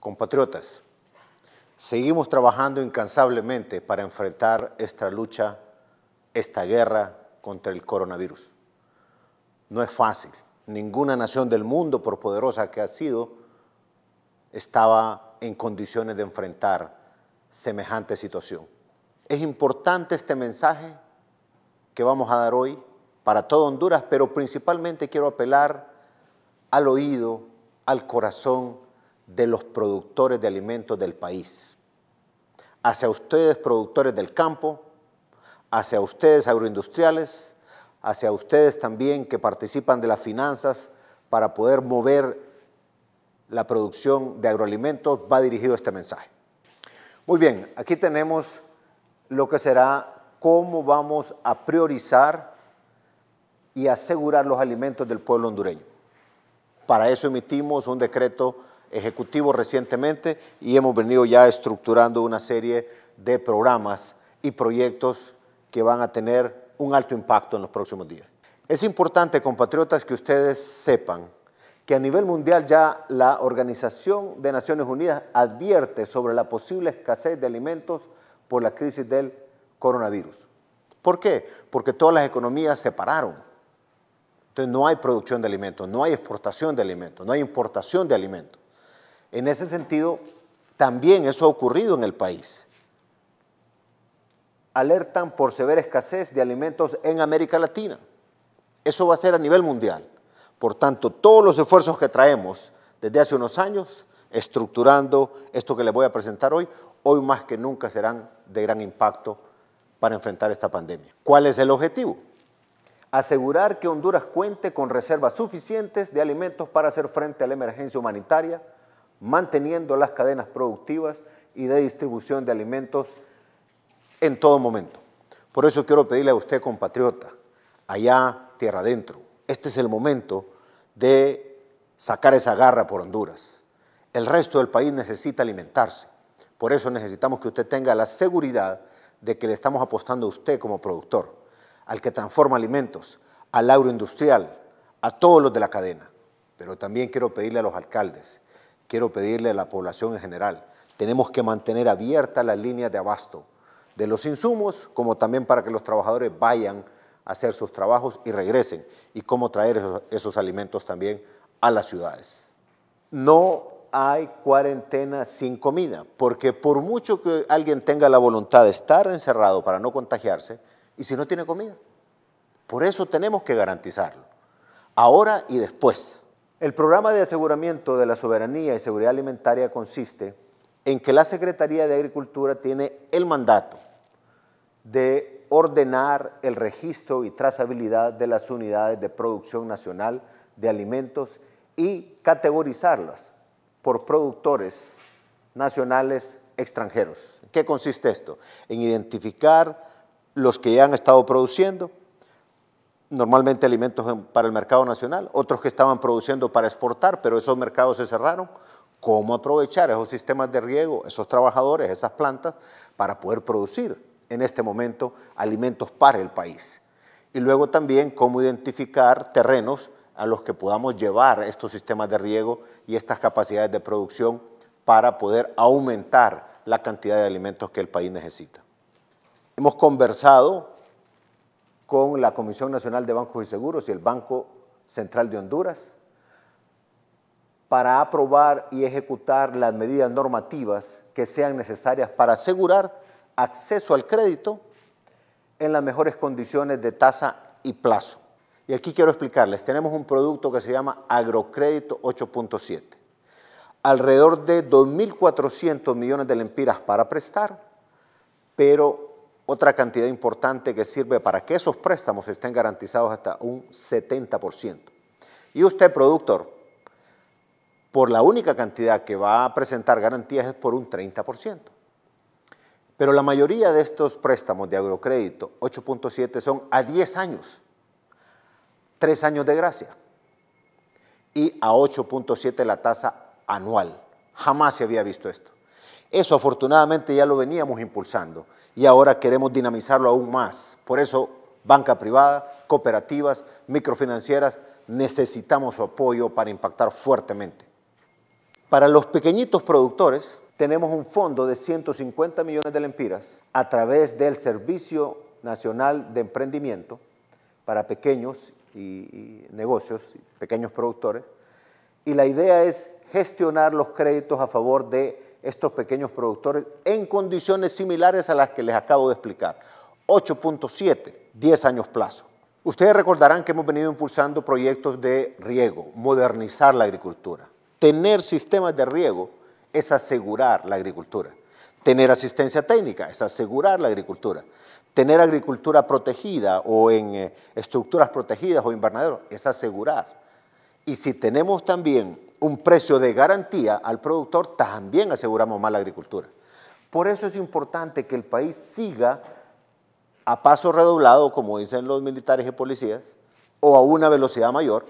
Compatriotas, seguimos trabajando incansablemente para enfrentar esta lucha, esta guerra contra el coronavirus. No es fácil. Ninguna nación del mundo, por poderosa que ha sido, estaba en condiciones de enfrentar semejante situación. Es importante este mensaje que vamos a dar hoy para todo Honduras, pero principalmente quiero apelar al oído, al corazón, de los productores de alimentos del país, hacia ustedes productores del campo, hacia ustedes agroindustriales, hacia ustedes también que participan de las finanzas para poder mover la producción de agroalimentos, va dirigido este mensaje. Muy bien, aquí tenemos lo que será cómo vamos a priorizar y asegurar los alimentos del pueblo hondureño. Para eso emitimos un decreto Ejecutivo recientemente y hemos venido ya estructurando una serie de programas y proyectos que van a tener un alto impacto en los próximos días. Es importante, compatriotas, que ustedes sepan que a nivel mundial ya la Organización de Naciones Unidas advierte sobre la posible escasez de alimentos por la crisis del coronavirus. ¿Por qué? Porque todas las economías se pararon. Entonces no hay producción de alimentos, no hay exportación de alimentos, no hay importación de alimentos. En ese sentido, también eso ha ocurrido en el país. Alertan por severa escasez de alimentos en América Latina. Eso va a ser a nivel mundial. Por tanto, todos los esfuerzos que traemos desde hace unos años, estructurando esto que les voy a presentar hoy, hoy más que nunca serán de gran impacto para enfrentar esta pandemia. ¿Cuál es el objetivo? Asegurar que Honduras cuente con reservas suficientes de alimentos para hacer frente a la emergencia humanitaria manteniendo las cadenas productivas y de distribución de alimentos en todo momento. Por eso quiero pedirle a usted, compatriota, allá tierra adentro, este es el momento de sacar esa garra por Honduras. El resto del país necesita alimentarse. Por eso necesitamos que usted tenga la seguridad de que le estamos apostando a usted como productor, al que transforma alimentos, al agroindustrial, a todos los de la cadena. Pero también quiero pedirle a los alcaldes quiero pedirle a la población en general, tenemos que mantener abierta la línea de abasto de los insumos, como también para que los trabajadores vayan a hacer sus trabajos y regresen, y cómo traer esos, esos alimentos también a las ciudades. No hay cuarentena sin comida, porque por mucho que alguien tenga la voluntad de estar encerrado para no contagiarse, y si no tiene comida, por eso tenemos que garantizarlo, ahora y después. El programa de aseguramiento de la soberanía y seguridad alimentaria consiste en que la Secretaría de Agricultura tiene el mandato de ordenar el registro y trazabilidad de las unidades de producción nacional de alimentos y categorizarlas por productores nacionales extranjeros. ¿Qué consiste esto? En identificar los que ya han estado produciendo, normalmente alimentos para el mercado nacional, otros que estaban produciendo para exportar, pero esos mercados se cerraron. ¿Cómo aprovechar esos sistemas de riego, esos trabajadores, esas plantas, para poder producir en este momento alimentos para el país? Y luego también cómo identificar terrenos a los que podamos llevar estos sistemas de riego y estas capacidades de producción para poder aumentar la cantidad de alimentos que el país necesita. Hemos conversado con la Comisión Nacional de Bancos y Seguros y el Banco Central de Honduras para aprobar y ejecutar las medidas normativas que sean necesarias para asegurar acceso al crédito en las mejores condiciones de tasa y plazo. Y aquí quiero explicarles, tenemos un producto que se llama Agrocrédito 8.7. Alrededor de 2.400 millones de lempiras para prestar, pero otra cantidad importante que sirve para que esos préstamos estén garantizados hasta un 70%. Y usted, productor, por la única cantidad que va a presentar garantías es por un 30%. Pero la mayoría de estos préstamos de agrocrédito, 8.7, son a 10 años, 3 años de gracia y a 8.7 la tasa anual. Jamás se había visto esto. Eso afortunadamente ya lo veníamos impulsando y ahora queremos dinamizarlo aún más. Por eso, banca privada, cooperativas, microfinancieras, necesitamos su apoyo para impactar fuertemente. Para los pequeñitos productores, tenemos un fondo de 150 millones de lempiras a través del Servicio Nacional de Emprendimiento para pequeños y, y negocios, pequeños productores, y la idea es gestionar los créditos a favor de estos pequeños productores en condiciones similares a las que les acabo de explicar. 8.7, 10 años plazo. Ustedes recordarán que hemos venido impulsando proyectos de riego, modernizar la agricultura. Tener sistemas de riego es asegurar la agricultura. Tener asistencia técnica es asegurar la agricultura. Tener agricultura protegida o en eh, estructuras protegidas o invernaderos es asegurar. Y si tenemos también un precio de garantía al productor, también aseguramos más la agricultura. Por eso es importante que el país siga a paso redoblado, como dicen los militares y policías, o a una velocidad mayor,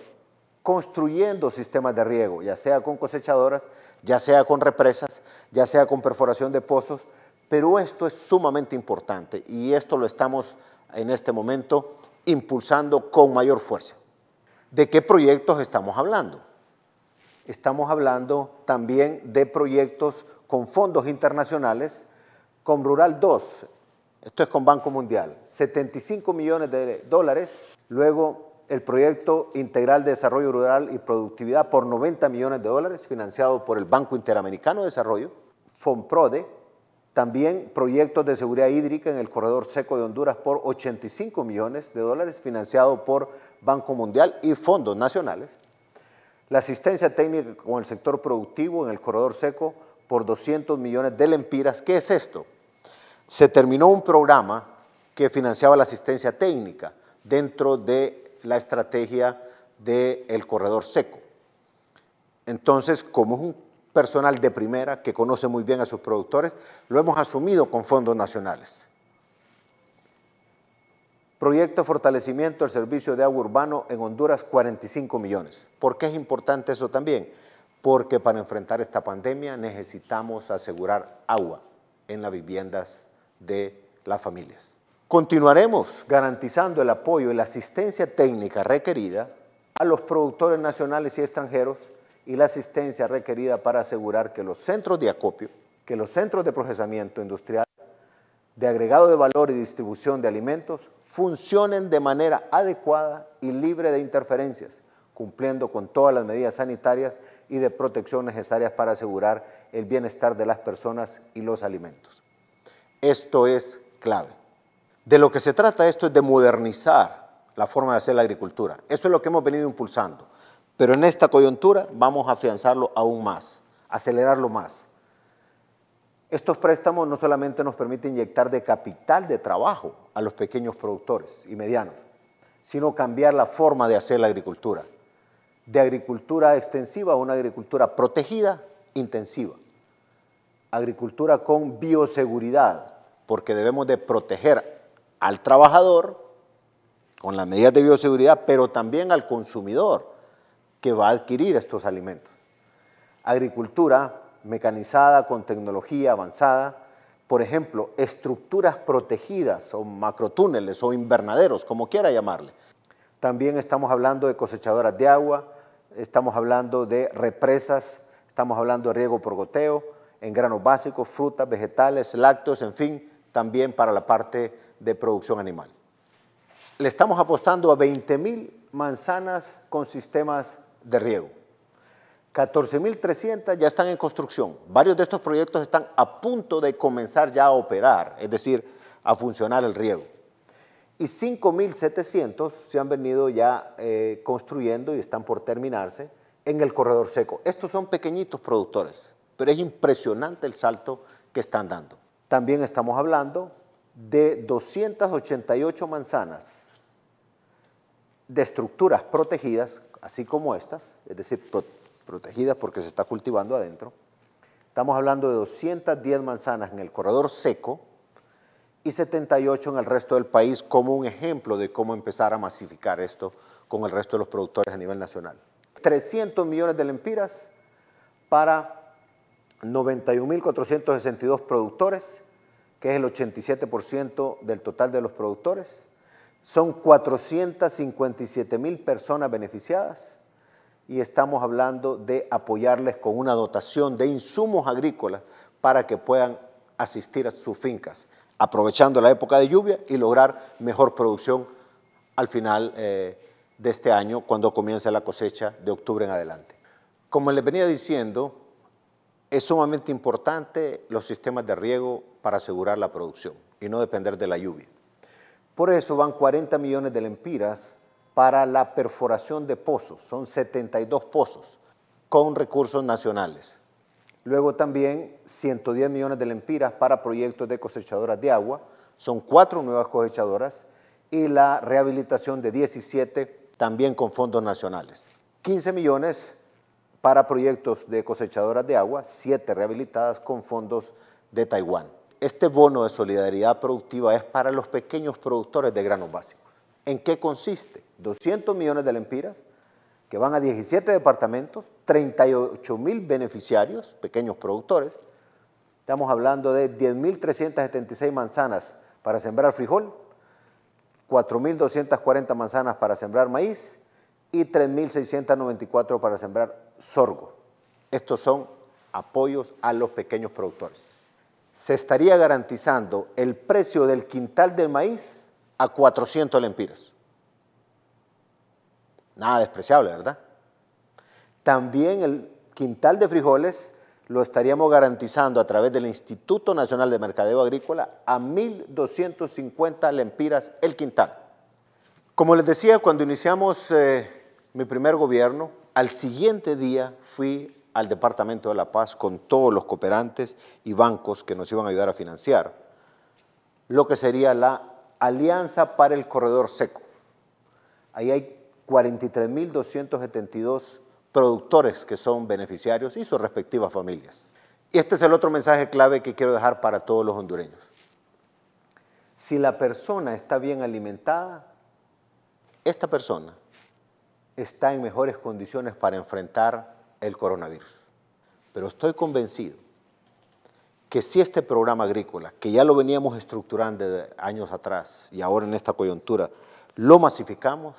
construyendo sistemas de riego, ya sea con cosechadoras, ya sea con represas, ya sea con perforación de pozos, pero esto es sumamente importante y esto lo estamos en este momento impulsando con mayor fuerza. ¿De qué proyectos estamos hablando? estamos hablando también de proyectos con fondos internacionales, con Rural 2, esto es con Banco Mundial, 75 millones de dólares, luego el proyecto integral de desarrollo rural y productividad por 90 millones de dólares, financiado por el Banco Interamericano de Desarrollo, FONPRODE, también proyectos de seguridad hídrica en el corredor seco de Honduras por 85 millones de dólares, financiado por Banco Mundial y fondos nacionales. La asistencia técnica con el sector productivo en el corredor seco por 200 millones de lempiras. ¿Qué es esto? Se terminó un programa que financiaba la asistencia técnica dentro de la estrategia del corredor seco. Entonces, como es un personal de primera que conoce muy bien a sus productores, lo hemos asumido con fondos nacionales. Proyecto Fortalecimiento del Servicio de Agua Urbano en Honduras, 45 millones. ¿Por qué es importante eso también? Porque para enfrentar esta pandemia necesitamos asegurar agua en las viviendas de las familias. Continuaremos garantizando el apoyo y la asistencia técnica requerida a los productores nacionales y extranjeros y la asistencia requerida para asegurar que los centros de acopio, que los centros de procesamiento industrial de agregado de valor y distribución de alimentos funcionen de manera adecuada y libre de interferencias, cumpliendo con todas las medidas sanitarias y de protección necesarias para asegurar el bienestar de las personas y los alimentos. Esto es clave. De lo que se trata esto es de modernizar la forma de hacer la agricultura. Eso es lo que hemos venido impulsando. Pero en esta coyuntura vamos a afianzarlo aún más, acelerarlo más. Estos préstamos no solamente nos permiten inyectar de capital de trabajo a los pequeños productores y medianos, sino cambiar la forma de hacer la agricultura, de agricultura extensiva a una agricultura protegida, intensiva, agricultura con bioseguridad, porque debemos de proteger al trabajador con las medidas de bioseguridad, pero también al consumidor que va a adquirir estos alimentos. Agricultura mecanizada con tecnología avanzada, por ejemplo, estructuras protegidas o macrotúneles o invernaderos, como quiera llamarle. También estamos hablando de cosechadoras de agua, estamos hablando de represas, estamos hablando de riego por goteo, en granos básicos, frutas, vegetales, lácteos, en fin, también para la parte de producción animal. Le estamos apostando a 20.000 manzanas con sistemas de riego. 14.300 ya están en construcción. Varios de estos proyectos están a punto de comenzar ya a operar, es decir, a funcionar el riego. Y 5.700 se han venido ya eh, construyendo y están por terminarse en el corredor seco. Estos son pequeñitos productores, pero es impresionante el salto que están dando. También estamos hablando de 288 manzanas de estructuras protegidas, así como estas, es decir, protegidas protegidas porque se está cultivando adentro. Estamos hablando de 210 manzanas en el corredor seco y 78 en el resto del país como un ejemplo de cómo empezar a masificar esto con el resto de los productores a nivel nacional. 300 millones de lempiras para 91.462 productores, que es el 87% del total de los productores. Son 457.000 personas beneficiadas y estamos hablando de apoyarles con una dotación de insumos agrícolas para que puedan asistir a sus fincas, aprovechando la época de lluvia y lograr mejor producción al final eh, de este año, cuando comience la cosecha de octubre en adelante. Como les venía diciendo, es sumamente importante los sistemas de riego para asegurar la producción y no depender de la lluvia. Por eso van 40 millones de lempiras para la perforación de pozos, son 72 pozos con recursos nacionales. Luego también 110 millones de lempiras para proyectos de cosechadoras de agua, son cuatro nuevas cosechadoras y la rehabilitación de 17 también con fondos nacionales. 15 millones para proyectos de cosechadoras de agua, 7 rehabilitadas con fondos de Taiwán. Este bono de solidaridad productiva es para los pequeños productores de granos básicos. ¿En qué consiste? 200 millones de lempiras que van a 17 departamentos, 38 mil beneficiarios, pequeños productores. Estamos hablando de 10.376 manzanas para sembrar frijol, 4.240 manzanas para sembrar maíz y 3.694 para sembrar sorgo. Estos son apoyos a los pequeños productores. Se estaría garantizando el precio del quintal del maíz a 400 lempiras. Nada despreciable, ¿verdad? También el quintal de frijoles lo estaríamos garantizando a través del Instituto Nacional de Mercadeo Agrícola a 1.250 lempiras el quintal. Como les decía, cuando iniciamos eh, mi primer gobierno, al siguiente día fui al Departamento de la Paz con todos los cooperantes y bancos que nos iban a ayudar a financiar lo que sería la Alianza para el Corredor Seco. Ahí hay 43.272 productores que son beneficiarios y sus respectivas familias. Y este es el otro mensaje clave que quiero dejar para todos los hondureños. Si la persona está bien alimentada, esta persona está en mejores condiciones para enfrentar el coronavirus. Pero estoy convencido que si este programa agrícola, que ya lo veníamos estructurando años atrás y ahora en esta coyuntura, lo masificamos,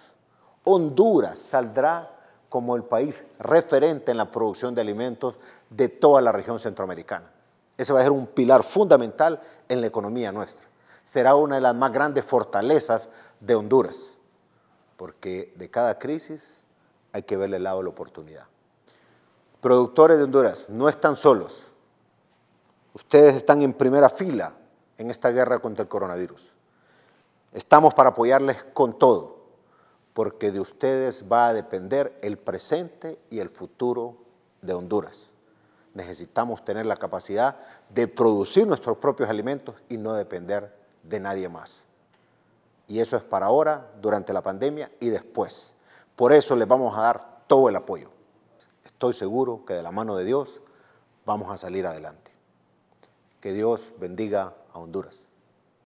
Honduras saldrá como el país referente en la producción de alimentos de toda la región centroamericana. Ese va a ser un pilar fundamental en la economía nuestra. Será una de las más grandes fortalezas de Honduras, porque de cada crisis hay que verle el lado de la oportunidad. Productores de Honduras no están solos, Ustedes están en primera fila en esta guerra contra el coronavirus. Estamos para apoyarles con todo, porque de ustedes va a depender el presente y el futuro de Honduras. Necesitamos tener la capacidad de producir nuestros propios alimentos y no depender de nadie más. Y eso es para ahora, durante la pandemia y después. Por eso les vamos a dar todo el apoyo. Estoy seguro que de la mano de Dios vamos a salir adelante. Que Dios bendiga a Honduras.